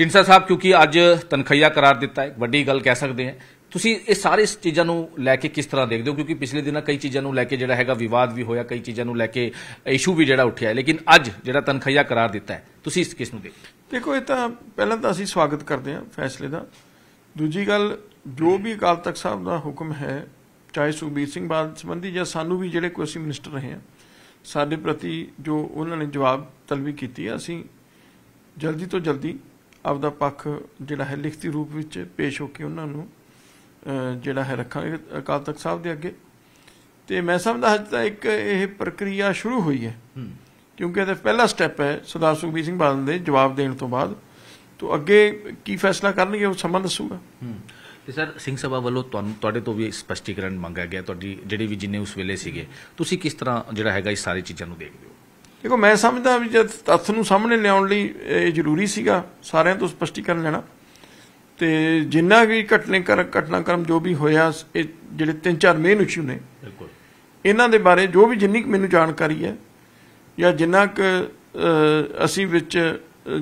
ਜਿੰਸਾ ਸਾਹਿਬ ਕਿਉਂਕਿ ਅੱਜ ਤਨਖਈਆ ਕਰਾਰ ਦਿੱਤਾ ਹੈ ਵੱਡੀ ਗੱਲ ਕਹਿ ਸਕਦੇ ਹਾਂ ਤੁਸੀਂ ਇਹ ਸਾਰੇ ਚੀਜ਼ਾਂ ਨੂੰ ਲੈ ਕੇ ਕਿਸ ਤਰ੍ਹਾਂ ਦੇਖਦੇ ਹੋ ਕਿਉਂਕਿ ਪਿਛਲੇ ਦਿਨਾਂ ਕਈ ਚੀਜ਼ਾਂ ਨੂੰ ਲੈ ਕੇ ਜਿਹੜਾ ਹੈਗਾ ਵਿਵਾਦ ਵੀ ਹੋਇਆ ਕਈ ਚੀਜ਼ਾਂ ਨੂੰ ਲੈ ਕੇ ਇਸ਼ੂ ਵੀ ਜਿਹੜਾ ਉੱਠਿਆ ਲੇਕਿਨ ਅੱਜ ਜਿਹੜਾ ਤਨਖਈਆ ਕਰਾਰ ਦਿੱਤਾ ਹੈ ਤੁਸੀਂ ਇਸ ਕਿਸ ਨੂੰ ਦੇਖਦੇ ਦੇਖੋ ਇਹ ਤਾਂ ਪਹਿਲਾਂ ਤਾਂ ਅਸੀਂ ਸਵਾਗਤ ਕਰਦੇ ਹਾਂ ਫੈਸਲੇ ਦਾ ਦੂਜੀ ਗੱਲ ਜੋ ਵੀ ਅਕਾਲ ਤਖਤ ਸਾਹਿਬ ਦਾ ਹੁਕਮ ਹੈ ਚਾਹੇ ਸੁਖਬੀਰ ਸਿੰਘ ਬਾਦਲ ਸੰਬੰਧੀ ਜਾਂ ਸਾਨੂੰ ਵੀ ਜਿਹੜੇ ਕੋਈ ਅਸੀਂ ਮਿਨਿਸਟਰ ਰਹੇ ਹਾਂ ਸਾਡੇ ਪ੍ਰਤੀ ਜੋ ਉਹਨਾਂ ਨੇ ਜਵਾਬ ਤਲਬੀ ਕੀਤੀ ਹੈ ਅਸੀਂ ਜਲਦੀ ਤੋਂ ਜਲਦੀ ਆਪਦਾ ਪੱਖ ਜਿਹੜਾ ਹੈ ਲਿਖਤੀ ਰੂਪ ਵਿੱਚ ਪੇਸ਼ ਹੋ ਕੇ ਉਹਨਾਂ ਨੂੰ ਜਿਹੜਾ ਹੈ ਰੱਖਾਂਗੇ ਅਕਾਲ ਤਖਤ ਸਾਹਿਬ ਦੇ ਅੱਗੇ ਤੇ ਮੈਂ ਸਮਝਦਾ ਹਜੇ ਤਾਂ ਇੱਕ ਇਹ ਪ੍ਰਕਿਰਿਆ ਸ਼ੁਰੂ ਹੋਈ ਹੈ ਕਿਉਂਕਿ ਇਹ ਪਹਿਲਾ ਸਟੈਪ ਹੈ ਸਰਦਾਰ ਸੁਖਬੀਰ ਸਿੰਘ ਬਾਦਲ ਦੇ ਜਵਾਬ ਦੇਣ ਤੋਂ ਬਾਅਦ ਤੋਂ ਅੱਗੇ ਕੀ ਫੈਸਲਾ ਕਰਨਗੇ ਉਹ ਸਮਾਂ ਦੱਸੂਗਾ ਤੇ ਸਰ ਸਿੰਘ ਸਭਾ ਵੱਲੋਂ ਤੁਹਾਨੂੰ ਤੁਹਾਡੇ ਤੋਂ ਵੀ ਸਪਸ਼ਟੀਕਰਨ ਮੰਗਿਆ ਗਿਆ ਤੁਹਾਡੀ ਜਿਹੜੇ ਵੀ ਜਿੰਨੇ ਉਸ ਵੇਲੇ ਸੀਗੇ ਤੁਸੀਂ ਕਿਸ ਤਰ੍ਹਾਂ ਜਿਹੜਾ ਹੈਗਾ ਇਹ ਸਾਰੀ ਚੀਜ਼ਾਂ ਨੂੰ ਦੇਖਦੇ ਹੋ ਦੇਖੋ ਮੈਂ ਸਮਝਦਾ ਵੀ ਜਦ ਤੱਥ ਨੂੰ ਸਾਹਮਣੇ ਲਿਆਉਣ ਲਈ ਇਹ ਜ਼ਰੂਰੀ ਸੀਗਾ ਸਾਰਿਆਂ ਤੋਂ ਸਪਸ਼ਟੀਕਰਨ ਲੈਣਾ ਤੇ ਜਿੰਨਾ ਵੀ ਘਟਨੇ ਕਰ ਕਰਮ ਜੋ ਵੀ ਹੋਇਆ ਇਹ ਜਿਹੜੇ ਤਿੰਨ ਚਾਰ ਮੇਨ ਇਸ਼ੂ ਨੇ ਬਿਲਕੁਲ ਇਹਨਾਂ ਦੇ ਬਾਰੇ ਜੋ ਵੀ ਜਿੰਨੀ ਮੈਨੂੰ ਜਾਣਕਾਰੀ ਹੈ ਜਾਂ ਜਿੰਨਾ ਕੁ ਅਸੀਂ ਵਿੱਚ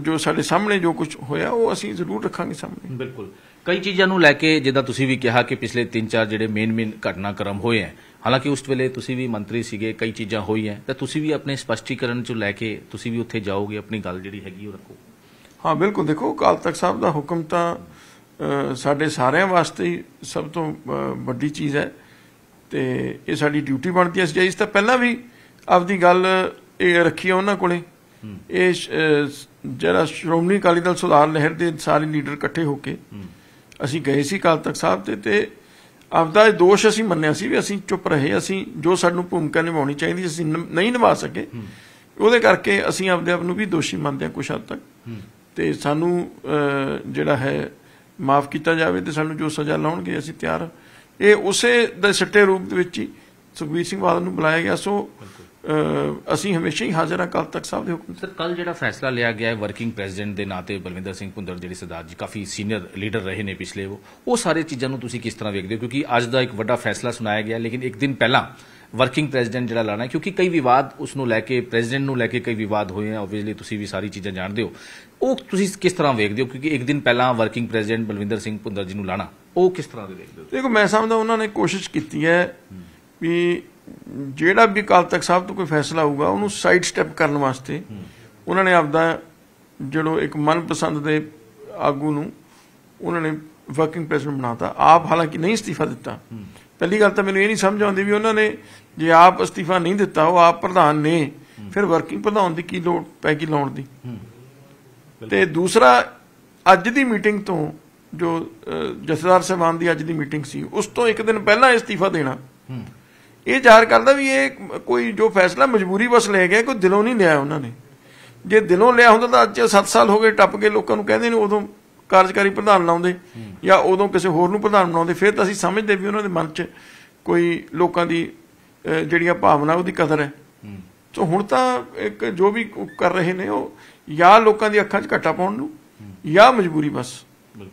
ਜੋ ਸਾਡੇ ਸਾਹਮਣੇ ਜੋ ਕੁਝ ਹੋਇਆ ਉਹ ਅਸੀਂ ਜ਼ਰੂਰ ਰੱਖਾਂਗੇ ਸਾਹਮਣੇ ਬਿਲਕੁਲ ਕਈ ਚੀਜ਼ਾਂ ਨੂੰ ਲੈ ਕੇ ਜਿੱਦਾਂ ਤੁਸੀਂ ਵੀ ਕਿਹਾ ਕਿ ਪਿਛਲੇ 3-4 ਜਿਹੜੇ ਮੇਨ ਮੇਨ ਘਟਨਾਕ੍ਰਮ ਹੋਏ ਆ ਹਾਲਾਂਕਿ ਉਸ ਵੇਲੇ ਤੁਸੀਂ ਵੀ ਮੰਤਰੀ ਸੀਗੇ ਕਈ ਚੀਜ਼ਾਂ ਹੋਈਆਂ ਤਾਂ ਤੁਸੀਂ ਵੀ ਆਪਣੇ ਸਪਸ਼ਟੀਕਰਨ ਚ ਲੈ ਕੇ ਤੁਸੀਂ ਵੀ ਉੱਥੇ ਜਾਓਗੇ ਆਪਣੀ ਗੱਲ ਜਿਹੜੀ ਹੈਗੀ ਉਹ ਰੱਖੋ ਹਾਂ ਬਿਲਕੁਲ ਦੇਖੋ ਕਾਲ ਤਖਤ ਸਾਹਿਬ ਦਾ ਹੁਕਮ ਤਾਂ ਸਾਡੇ ਸਾਰਿਆਂ ਵਾਸਤੇ ਹੀ ਸਭ ਤੋਂ ਵੱਡੀ ਚੀਜ਼ ਹੈ ਤੇ ਇਹ ਸਾਡੀ ਡਿਊਟੀ ਬਣਦੀ ਹੈ ਇਸ ਤਾਂ ਪਹਿਲਾਂ ਵੀ ਆਪਦੀ ਗੱਲ ਇਹ ਰੱਖੀ ਹੈ ਉਹਨਾਂ ਕੋਲੇ ਇਹ ਜਿਹੜਾ ਸ਼੍ਰੋਮਣੀ ਅਕਾਲੀ ਦਲ ਸੁਧਾਰ ਲਹਿਰ ਦੇ ਸਾਰੇ ਲੀਡਰ ਇਕੱਠੇ ਹੋ ਕੇ ਅਸੀਂ ਗਏ ਸੀ ਕਾਲ ਤਖਤ ਸਾਹਿਬ ਤੇ ਤੇ ਆਪਦਾ ਦੋਸ਼ ਅਸੀਂ ਮੰਨਿਆ ਸੀ ਵੀ ਅਸੀਂ ਚੁੱਪ ਰਹੇ ਅਸੀਂ ਜੋ ਸਾਨੂੰ ਭੂਮਿਕਾ ਨਿਭਾਉਣੀ ਚਾਹੀਦੀ ਅਸੀਂ ਨਹੀਂ ਨਿਭਾ ਸਕੇ ਉਹਦੇ ਕਰਕੇ ਅਸੀਂ ਆਪਦੇ ਆਪ ਨੂੰ ਵੀ ਦੋਸ਼ੀ ਮੰਨਦੇ ਹਾਂ ਕੁਝ ਹੱਦ ਤੱਕ ਤੇ ਸਾਨੂੰ ਜਿਹੜਾ ਹੈ ਮਾਫ ਕੀਤਾ ਜਾਵੇ ਤੇ ਸਾਨੂੰ ਜੋ ਸਜ਼ਾ ਲਾਉਣਗੇ ਅਸੀਂ ਤਿਆਰ ਇਹ ਉਸੇ ਦੇ ਸਿੱਟੇ ਰੂਪ ਦੇ ਵਿੱਚ ਹੀ ਸੁਖਬੀਰ ਸਿੰਘ ਬਾਦਲ ਨੂੰ ਬੁਲਾਇਆ ਗਿਆ ਸੋ ਅਸੀਂ ਹਮੇਸ਼ਾ ਹੀ ਹਾਜ਼ਰ ਹਾਂ ਕੱਲ ਤੱਕ ਸਾਹਿਬ ਦੇ ਹੁਕਮ ਸਰ ਕੱਲ ਜਿਹੜਾ ਫੈਸਲਾ ਲਿਆ ਗਿਆ ਹੈ ਵਰਕਿੰਗ ਪ੍ਰੈਜ਼ੀਡੈਂਟ ਦੇ ਨਾਤੇ ਬਲਵਿੰਦਰ ਸਿੰਘ ਪੁੰਦਰ ਜਿਹੜੇ ਸਰਦਾਰ ਜੀ ਕਾਫੀ ਸੀਨੀਅਰ ਲੀਡਰ ਰਹੇ ਨੇ ਪਿਛਲੇ ਉਹ ਉਹ ਸਾਰੇ ਚੀਜ਼ਾਂ ਨੂੰ ਤੁਸੀਂ ਕਿਸ ਤਰ੍ਹਾਂ ਵੇਖਦੇ ਹੋ ਕਿਉਂਕਿ ਅੱਜ ਦਾ ਇੱਕ ਵੱਡਾ ਫੈਸਲਾ ਸੁਣਾਇਆ ਗਿਆ ਲੇਕਿਨ ਇੱਕ ਦਿਨ ਪਹਿਲਾਂ ਵਰਕਿੰਗ ਪ੍ਰੈਜ਼ੀਡੈਂਟ ਜਿਹੜਾ ਲਾਣਾ ਕਿਉਂਕਿ ਕਈ ਵਿਵਾਦ ਉਸ ਨੂੰ ਲੈ ਕੇ ਪ੍ਰੈਜ਼ੀਡੈਂਟ ਨੂੰ ਲੈ ਕੇ ਕਈ ਵਿਵਾਦ ਹੋਏ ਆ ਆਬਵੀਅਸਲੀ ਤੁਸੀਂ ਵੀ ਸਾਰੀ ਚੀਜ਼ਾਂ ਜਾਣਦੇ ਹੋ ਉਹ ਤੁਸੀਂ ਕਿਸ ਤਰ੍ਹਾਂ ਵੇਖਦੇ ਹੋ ਕਿਉਂਕਿ ਇੱਕ ਦਿਨ ਪਹਿਲਾਂ ਵਰਕਿੰਗ ਪ੍ਰੈਜ਼ੀਡੈਂਟ ਬਲਵਿੰਦਰ ਸਿੰਘ ਪੁੰਦਰ ਜੀ ਨੂੰ ਲਾਣਾ ਉਹ ਕਿਸ ਤਰ੍ਹਾਂ ਦੇ ਵੇਖਦੇ ਹੋ ਦੇਖੋ ਮੈਂ ਸਮਝਦਾ ਉਹਨਾਂ ਨੇ ਕੋਸ਼ਿਸ਼ ਕੀਤੀ ਹੈ ਵੀ ਜਿਹੜਾ ਵੀ ਕੱਲ ਤੱਕ ਸਾਹਿਬ ਤੋਂ ਕੋਈ ਫੈਸਲਾ ਹੋਊਗਾ ਉਹਨੂੰ ਸਾਈਡ ਸਟੈਪ ਕਰਨ ਵਾਸਤੇ ਉਹਨਾਂ ਨੇ ਆਪਦਾ ਜਿਹੜੋ ਇੱਕ ਮਨਪਸੰਦ ਦੇ ਆਗੂ ਨੂੰ ਉਹਨਾਂ ਨੇ ਵਰਕਿੰਗ ਪ੍ਰੈਜ਼ੀਡੈਂਟ ਬਣਾਤਾ ਆਪ ਹਾਲਾਂਕਿ ਨਹੀਂ ਅਸਤੀਫਾ ਦਿੱਤਾ ਪਹਿਲੀ ਗੱਲ ਤਾਂ ਮੈਨੂੰ ਇਹ ਨਹੀਂ ਸਮਝ ਆਉਂਦੀ ਵੀ ਉਹਨਾਂ ਨੇ ਜੇ ਆਪ ਅਸਤੀਫਾ ਨਹੀਂ ਦਿੱਤਾ ਉਹ ਆਪ ਪ੍ਰਧਾਨ ਨੇ ਫਿਰ ਵਰਕਿੰਗ ਪ੍ਰਧਾਨ ਦੀ ਕੀ ਲੋੜ ਪੈ ਗਈ ਲਾਉਣ ਦੀ ਤੇ ਦੂਸਰਾ ਅੱਜ ਦੀ ਮੀਟਿੰਗ ਤੋਂ ਜੋ ਜਸਦਾਰ ਸਹਿਬਾਨ ਦੀ ਅੱਜ ਦੀ ਮੀਟਿੰਗ ਸੀ ਉਸ ਤੋਂ ਇੱਕ ਦਿਨ ਪਹਿਲਾਂ ਅਸਤੀਫਾ ਦੇਣਾ ਇਹ ਜ਼ਾਹਰ ਕਰਦਾ ਵੀ ਇਹ ਕੋਈ ਜੋ ਫੈਸਲਾ ਮਜਬੂਰੀ ਬਸ ਲੈ ਗਏ ਕੋਈ ਦਿਲੋਂ ਨਹੀਂ ਲਿਆ ਉਹਨਾਂ ਨੇ ਜੇ ਦਿਲੋਂ ਲਿਆ ਹੁੰਦਾ ਤਾਂ ਅੱਜ 7 ਸਾਲ ਹੋ ਗਏ ਟੱਪ ਕੇ ਲੋਕਾਂ ਨੂੰ ਕਹਿੰਦੇ ਨੇ ਉਦੋਂ ਕਾਰਜਕਾਰੀ ਪ੍ਰਧਾਨ ਲਾਉਂਦੇ ਜਾਂ ਉਦੋਂ ਕਿਸੇ ਹੋਰ ਨੂੰ ਪ੍ਰਧਾਨ ਬਣਾਉਂਦੇ ਫਿਰ ਤਾਂ ਅਸੀਂ ਸਮਝਦੇ ਵੀ ਉਹਨਾਂ ਦੇ ਮਨ 'ਚ ਕੋਈ ਲੋਕਾਂ ਦੀ ਜਿਹੜੀਆਂ ਭਾਵਨਾ ਉਹਦੀ ਕਦਰ ਹੈ ਸੋ ਹੁਣ ਤਾਂ ਇੱਕ ਜੋ ਵੀ ਕਰ ਰਹੇ ਨੇ ਉਹ ਜਾਂ ਲੋਕਾਂ ਦੀ ਅੱਖਾਂ 'ਚ ਘੱਟਾ ਪਾਉਣ ਨੂੰ ਜਾਂ ਮਜਬੂਰੀ ਬਸ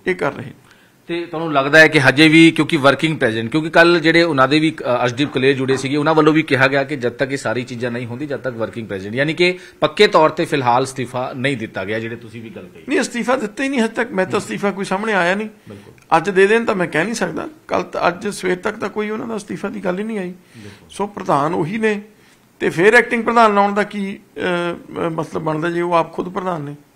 ਇਹ ਕਰ ਰਹੇ ਨੇ ਤੇ ਤੁਹਾਨੂੰ ਲੱਗਦਾ ਹੈ ਕਿ ਹਜੇ ਵੀ ਕਿਉਂਕਿ ਵਰਕਿੰਗ ਪ੍ਰੈਜ਼ੀਡੈਂਟ ਕਿਉਂਕਿ ਕੱਲ ਜਿਹੜੇ ਉਹਨਾਂ ਦੇ ਵੀ ਅਸ਼ਦੀਪ ਕਲੇਰ ਜੁੜੇ ਸੀਗੇ ਉਹਨਾਂ ਵੱਲੋਂ ਵੀ ਕਿਹਾ ਗਿਆ ਕਿ ਜਦ ਤੱਕ ਇਹ ਸਾਰੀ ਚੀਜ਼ਾਂ ਨਹੀਂ ਹੁੰਦੀ ਜਦ ਤੱਕ ਵਰਕਿੰਗ ਪ੍ਰੈਜ਼ੀਡੈਂਟ ਯਾਨੀ ਕਿ ਪੱਕੇ ਤੌਰ ਤੇ ਫਿਲਹਾਲ ਅਸਤੀਫਾ ਨਹੀਂ ਦਿੱਤਾ ਗਿਆ ਜਿਹੜੇ ਤੁਸੀਂ ਵੀ ਗੱਲ ਕਹੀ ਨਹੀਂ ਅਸਤੀਫਾ ਦਿੱਤਾ ਹੀ ਨਹੀਂ ਹਜੇ ਤੱਕ ਮੈਂ ਤਾਂ ਅਸਤੀਫਾ ਕੋਈ ਸਾਹਮਣੇ ਆਇਆ ਨਹੀਂ ਅੱਜ ਦੇ ਦੇਣ ਤਾਂ ਮੈਂ ਕਹਿ ਨਹੀਂ ਸਕਦਾ ਕੱਲ ਅੱਜ ਸਵੇਰ ਤੱਕ ਤਾਂ ਕੋਈ ਉਹਨਾਂ ਦਾ ਅਸਤੀਫਾ ਦੀ ਗੱਲ ਹੀ ਨਹੀਂ ਆਈ ਸੋ ਪ੍ਰਧਾਨ ਉਹੀ ਨੇ ਤੇ ਫਿਰ ਐਕਟਿੰਗ ਪ੍ਰਧਾਨ ਲਾਉਣ ਦਾ ਕੀ ਮਤਲਬ ਬਣਦਾ ਜੇ ਉਹ ਆਪ ਖੁਦ ਪ੍ਰਧਾਨ ਨੇ